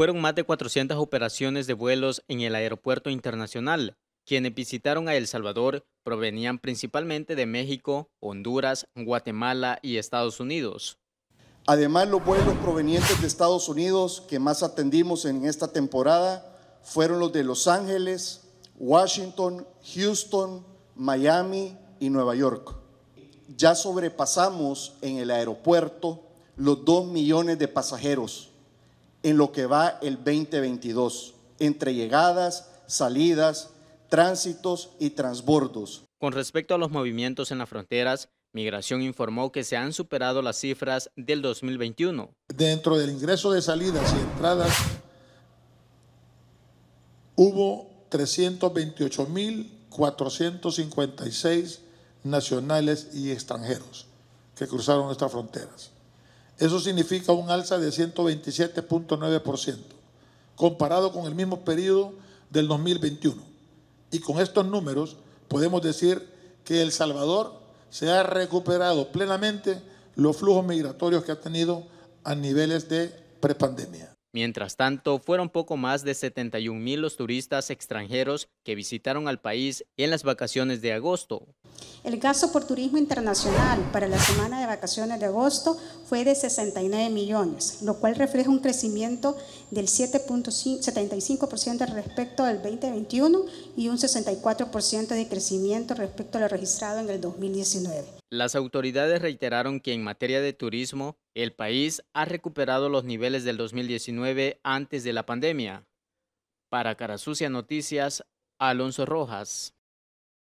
Fueron más de 400 operaciones de vuelos en el aeropuerto internacional. Quienes visitaron a El Salvador provenían principalmente de México, Honduras, Guatemala y Estados Unidos. Además, los vuelos provenientes de Estados Unidos que más atendimos en esta temporada fueron los de Los Ángeles, Washington, Houston, Miami y Nueva York. Ya sobrepasamos en el aeropuerto los 2 millones de pasajeros en lo que va el 2022, entre llegadas, salidas, tránsitos y transbordos. Con respecto a los movimientos en las fronteras, Migración informó que se han superado las cifras del 2021. Dentro del ingreso de salidas y entradas, hubo 328.456 nacionales y extranjeros que cruzaron nuestras fronteras. Eso significa un alza de 127.9%, comparado con el mismo periodo del 2021. Y con estos números podemos decir que El Salvador se ha recuperado plenamente los flujos migratorios que ha tenido a niveles de prepandemia. Mientras tanto, fueron poco más de 71 mil los turistas extranjeros que visitaron al país en las vacaciones de agosto, el gasto por turismo internacional para la semana de vacaciones de agosto fue de 69 millones, lo cual refleja un crecimiento del 7.75% respecto al 2021 y un 64% de crecimiento respecto a lo registrado en el 2019. Las autoridades reiteraron que en materia de turismo, el país ha recuperado los niveles del 2019 antes de la pandemia. Para Carasucia Noticias, Alonso Rojas.